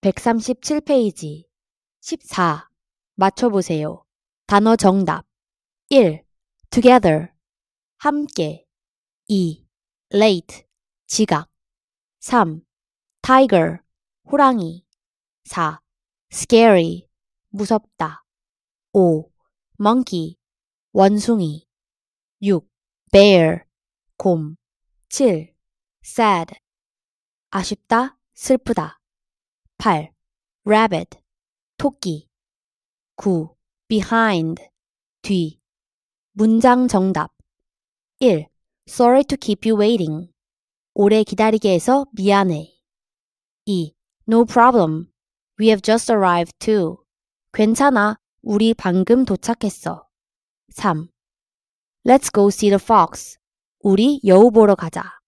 137페이지 14 맞춰보세요. 단어 정답 1. together 함께 2. late 지각 3. tiger 호랑이 4. scary 무섭다 5. monkey 원숭이 6. bear 곰 7. sad 아쉽다 슬프다 8. rabbit 토끼 9. behind 뒤 문장 정답 1. sorry to keep you waiting 오래 기다리게 해서 미안해 2. no problem we have just arrived too 괜찮아 우리 방금 도착했어 3. let's go see the fox 우리 여우 보러 가자